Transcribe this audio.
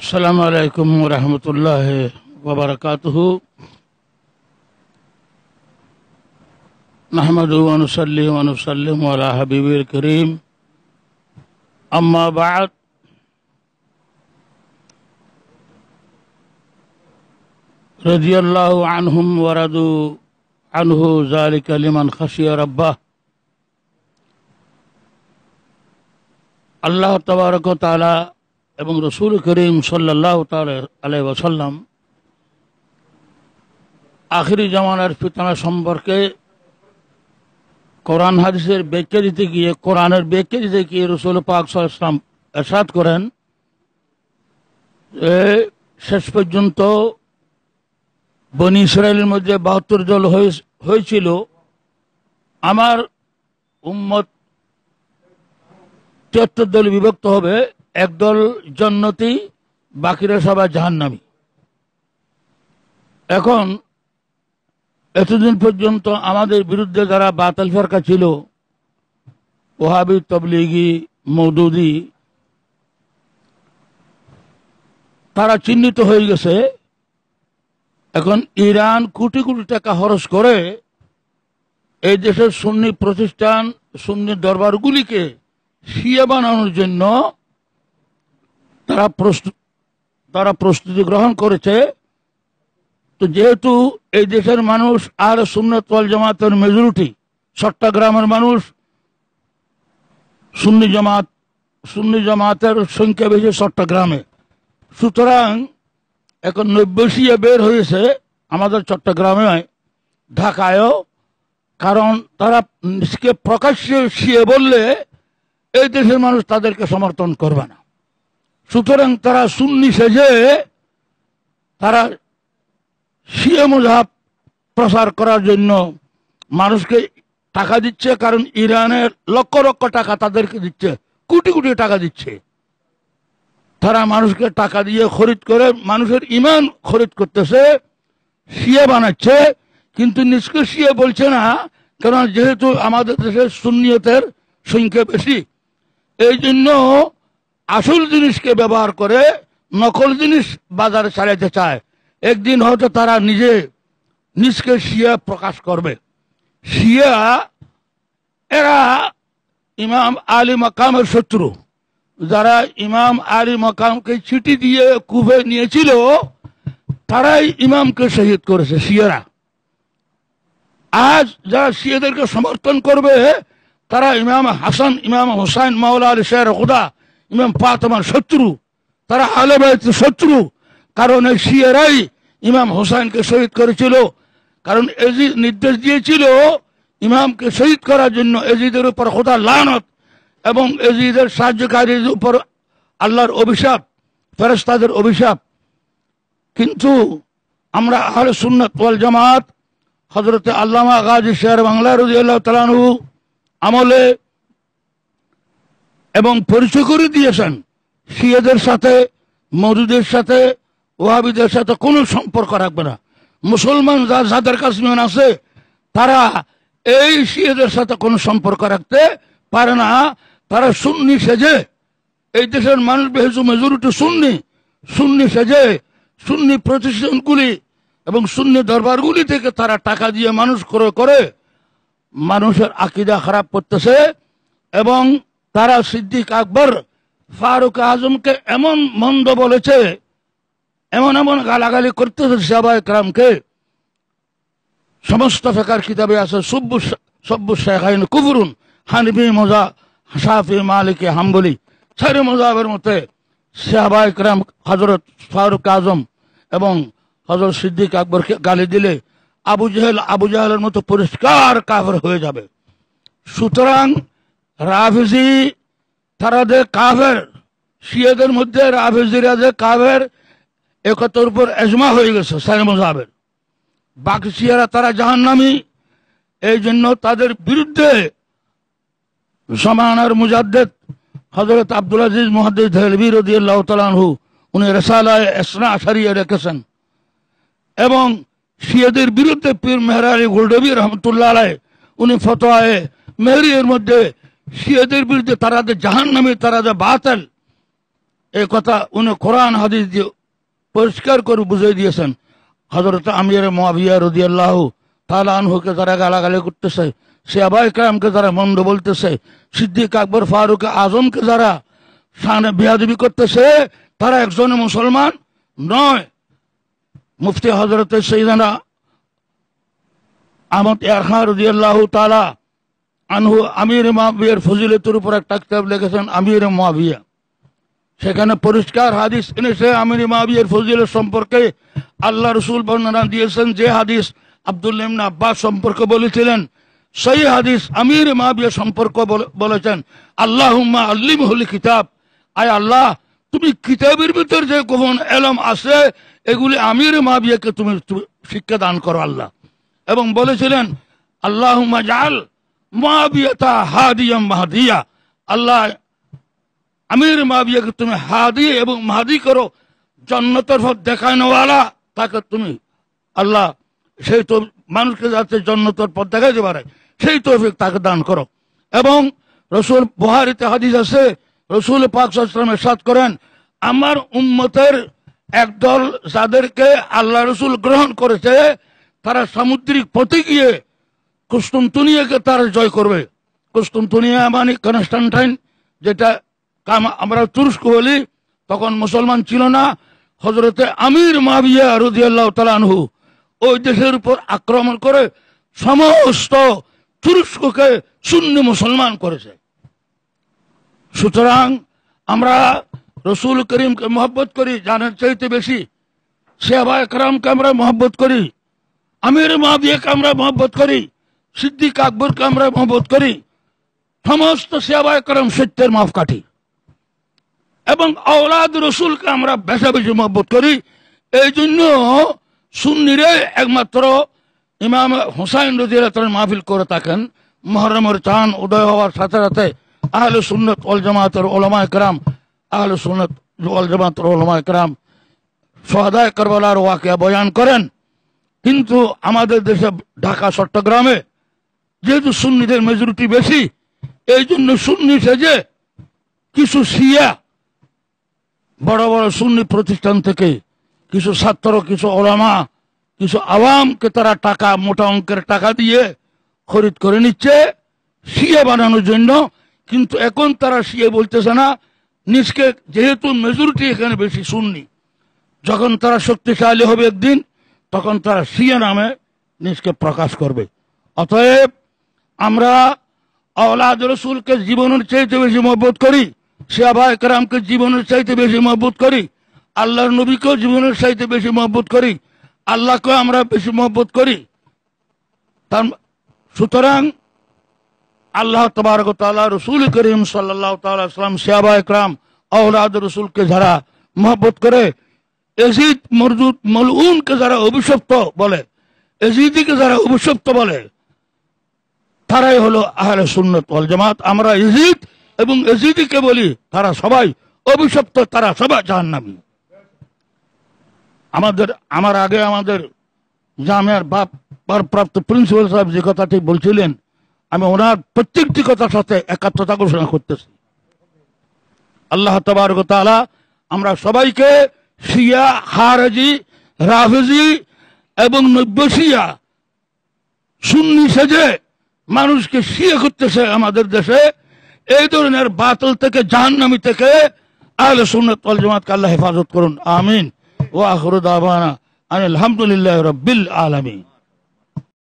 السلام عليكم ورحمة الله وبركاته نحمد ونصلي ونسلم على حبيبي الكريم أما بعد رضي الله عنهم وردوا عنه ذلك لمن خشي ربه الله تبارك وتعالى এবং রসুল করিম সাল্লাহ আলাই ওসাল্লাম আখিরি জামানার ফিতনা সম্পর্কে কোরআন হাদিসের ব্যাখ্যা দিতে গিয়ে কোরআনের ব্যাখ্যা দিতে গিয়ে রসুল পাক সাল্লাম এসাদ করেন শেষ পর্যন্ত বনি ইসরায়েলের মধ্যে বাহাত্তর দল হয়েছিল আমার উম্মত তিয়াত্তর দল বিভক্ত হবে একদল জন্নতি বাকিরা সবাই জাহান্নামি এখন এতদিন পর্যন্ত আমাদের বিরুদ্ধে যারা বাতাল ফেরকা ছিল ওহাবি তবলিগি মৌদুদি তারা চিহ্নিত হয়ে গেছে এখন ইরান কোটি কোটি টাকা খরচ করে এই দেশের সুন্নি প্রতিষ্ঠান সুন্নি দরবারগুলিকে শিয়া বানানোর জন্য তারা তারা প্রস্তুতি গ্রহণ করেছে তো যেহেতু এই দেশের মানুষ আর সুন্নতল জামাতের মেজরিটি চট্টগ্রামের মানুষ সুন্নি জামাত সুন্নি জামাতের সংখ্যা বেশি চট্টগ্রামে সুতরাং এখন নব্বইশিয়া বের হয়েছে আমাদের চট্টগ্রামে ঢাকায়ও কারণ তারা নিজকে প্রকাশ্যে শিয়ে বললে এই দেশের মানুষ তাদেরকে সমর্থন করবে না সুতরাং তারা সুন্নি সেজে তারা সিএ মজাব প্রসার করার জন্য মানুষকে টাকা দিচ্ছে কারণ ইরানের লক্ষ লক্ষ টাকা তাদেরকে দিচ্ছে কোটি কোটি টাকা দিচ্ছে তারা মানুষকে টাকা দিয়ে খরিদ করে মানুষের ইমান খরিদ করতেছে সিয়ে বানাচ্ছে কিন্তু নিজকে বলছে না কারণ যেহেতু আমাদের দেশে সুন্নিয়তের সংখ্যা বেশি এই জন্য আসল জিনিসকে ব্যবহার করে নকল জিনিস বাজারে ছাড়াইতে চায় একদিন হয়তো তারা নিজে নিজকে শিয়া প্রকাশ করবে শিয়া এরা ইমাম আলী মাকামের শত্রু যারা ইমাম আলী মকামকে চিঠি দিয়ে কুবে নিয়েছিল তারাই ইমামকে শহীদ করেছে শিয়ারা আজ যারা শিয়াদেরকে সমর্থন করবে তারা ইমাম হাসান ইমাম হোসাইন মাওলা আলী শেয়ার হুদা ইমাম তোমার শত্রু তারা আলেবায়ত শত্রু কারণ এই শিয়েরাই ইমাম হোসাইনকে শহীদ করেছিল কারণ এজিদ নির্দেশ দিয়েছিল ইমামকে শহীদ করার জন্য এজিদের উপর হোদা লানত এবং এজিদের সাহায্যকারীর উপর আল্লাহর অভিশাপ ফেরস্তাদের অভিশাপ কিন্তু আমরা আহলে সুন্নত ওয়াল জামাত হজরতে আল্লামা গাজী শেয়ার বাংলা রুজি আল্লাহ তালানু আমলে এবং পরিচয় করে দিয়েছেন শিয়াদের সাথে মরুদের সাথে ওয়াবিদের সাথে কোনো সম্পর্ক রাখবে না মুসলমান যাদের কাশ্মীর আছে তারা এই শিয়াদের সাথে কোনো সম্পর্ক রাখতে পারে না তারা সুন্নি সেজে এই দেশের মানুষ বেহেজু মেজরিটি সুন্নি সুন্নি সেজে সুন্নি প্রতিষ্ঠানগুলি এবং সুন্নি দরবারগুলি থেকে তারা টাকা দিয়ে মানুষ করে করে মানুষের আকিদা খারাপ করতেছে এবং তারা সিদ্দিক আকবর ফারুক আজমকে এমন মন্দ বলেছে এমন এমন গালাগালি করতেছে সাবা ক্রামকে সমস্ত ফেকার কিতাবে আছে সব্বু সব্বু শেখাইন কুবরুন হানবি মোজা সাফি মালিকে হাম্বলি সারি মোজাবের মতে সাহাবা ইকরাম হজরত ফারুক আজম এবং হজরত সিদ্দিক আকবরকে গালি দিলে আবু জাহেল আবু জাহেলের মতো পরিষ্কার কাফের হয়ে যাবে সুতরাং রাফেজি তারা যে কাভের শিয়াদের মধ্যে রাফেজিরা যে কাভের একতার উপর এজমা হয়ে গেছে সাইন মজাবের বাকি শিয়ারা তারা জাহান্নামি এই জন্য তাদের বিরুদ্ধে সমানার মুজাদ্দেদ হজরত আব্দুল আজিজ মোহাদ্দিদ হেলবি রদি আল্লাহ তালাহু উনি রেসালায় এসনা আশারিয়ে রেখেছেন এবং শিয়াদের বিরুদ্ধে পীর মেহরা আলী গোলডবি রহমতুল্লাহ আলাই উনি ফতোয়ায় মেহরিয়ের মধ্যে শিয়াদের বিরুদ্ধে তারা যে জাহান নামে তারা যে বাতাল এ কথা উনি কোরআন হাদিস দিয়ে পরিষ্কার করে বুঝিয়ে দিয়েছেন হজরত আমির মহাবিয়া রদি আল্লাহ তালা আনহুকে যারা গালাগালি করতেছে সে আবাই কামকে তারা মন্দ বলতেছে সিদ্দিক আকবর ফারুক আজমকে যারা সামনে বিহাদবি করতেছে তারা একজন মুসলমান নয় মুফতি হজরত সৈদানা আহমদ ইয়ারহা রদি আল্লাহ তালা আনহু আমির মাহবিয়ার ফজিলতের উপর একটা কিতাব লিখেছেন আমির মাহবিয়া সেখানে পরিষ্কার হাদিস এনেছে আমির মাহবিয়ার ফজিলত সম্পর্কে আল্লাহ রসুল বর্ণনা দিয়েছেন যে হাদিস আব্দুল ইমনা আব্বাস সম্পর্কে বলেছিলেন সেই হাদিস আমির মাহবিয়া সম্পর্ক বলেছেন আল্লাহ আল্লিম হলি কিতাব আয় আল্লাহ তুমি কিতাবের ভিতর যে গোপন এলম আছে এগুলি আমির মাহবিয়াকে তুমি শিক্ষা দান করো আল্লাহ এবং বলেছিলেন আল্লাহ জাল মাবিয়তা হাদিয়ম মাহাদিয়া আল্লাহ আমির মাবিয়াকে তুমি হাদি এবং মাহাদি করো জন্নতের পথ দেখায় তাকে তুমি আল্লাহ সেই তো মানুষকে যাতে জন্নতের পথ দেখাইতে পারে সেই তৌফিক তাকে দান করো এবং রসুল বহারিতে হাদিস আছে রসুল পাক সাত করেন আমার উম্মতের একদল যাদেরকে আল্লাহ রসুল গ্রহণ করেছে তারা সামুদ্রিক পথে গিয়ে কুস্তুমতুনিয়াকে তারা জয় করবে কুস্তুমতুনিয়া মানে কনস্টান্টাইন যেটা কাম আমরা তুরস্ক বলি তখন মুসলমান ছিল না হজরতে আমির মাবিয়া রুদিয়াল্লাহ তালানহু ওই দেশের উপর আক্রমণ করে সমস্ত তুরস্ককে শূন্য মুসলমান করেছে সুতরাং আমরা রসুল করিমকে মহব্বত করি জানার চাইতে বেশি সেবা একরামকে আমরা মহব্বত করি আমির মাবিয়াকে আমরা মহব্বত করি সিদ্দিক আকবরকে আমরা মহবত করি সমস্ত সেবায় করম সত্যের মাপকাঠি এবং আওলাদ রসুলকে আমরা বেশা বেশি করি এই জন্য সুন্নিরে একমাত্র ইমাম হুসাইন রদিয়াল মাহফিল করে থাকেন মহরমের চান উদয় হওয়ার সাথে সাথে আহলে সুন্নত অল জামাতের ওলমা একরাম আহলে সুন্নত অল জামাতের ওলমা একরাম সহদায় করবলার ওয়াকিয়া বয়ান করেন কিন্তু আমাদের দেশে ঢাকা চট্টগ্রামে যেহেতু সুন্নিদের মেজরিটি বেশি এই জন্য সুন্নি সেজে কিছু শিয়া বড় বড় সুন্নি প্রতিষ্ঠান থেকে কিছু ছাত্র কিছু ওলামা কিছু আওয়ামকে তারা টাকা মোটা অঙ্কের টাকা দিয়ে খরিদ করে নিচ্ছে শিয়া বানানোর জন্য কিন্তু এখন তারা শিয়ে বলতেছে না নিজকে যেহেতু মেজরিটি এখানে বেশি শুননি যখন তারা শক্তিশালী হবে একদিন তখন তারা শিয়া নামে নিজকে প্রকাশ করবে অতএব আমরা আওলাদ রসুলকে জীবনের চাইতে বেশি মহবত করি শেয়াবা একরামকে জীবনের চাইতে বেশি মহব্বত করি আল্লাহর নবীকেও জীবনের চাইতে বেশি মহব্বত করি আল্লাহকে আমরা বেশি মহব্বত করি তার সুতরাং আল্লাহ তবারক রসুল করিম সাল্লাহ তাল্লাম শেয়াবা একরাম আওলাদ রসুলকে যারা মহব্বত করে এজিদ মরজুদ মলউনকে যারা অভিশপ্ত বলে এজিদিকে যারা অভিশপ্ত বলে তারাই হলো আহলে সুন্নত ওয়াল জামাত আমরা ইজিদ এবং ইজিদিকে বলি তারা সবাই অভিশপ্ত তারা সবাই জাহান্নামী আমাদের আমার আগে আমাদের জামিয়ার বাপ প্রাপ্ত প্রিন্সিপাল সাহেব যে কথাটি বলছিলেন আমি ওনার প্রত্যেকটি কথার সাথে একাত্মতা ঘোষণা করতেছি আল্লাহ তবরকতালা আমরা সবাইকে শিয়া হারজি রাফেজি এবং নব্য শিয়া সুন্নি সেজে মানুষকে শিয়ে করতেছে আমাদের দেশে এই ধরনের বাতল থেকে জাহান্নামি থেকে আহলে সুন্নত ওয়াল জামাতকে আল্লাহ হেফাজত করুন আমিন ওয়া আখিরু আবানা আলহামদুলিল্লাহ রাব্বিল আলামিন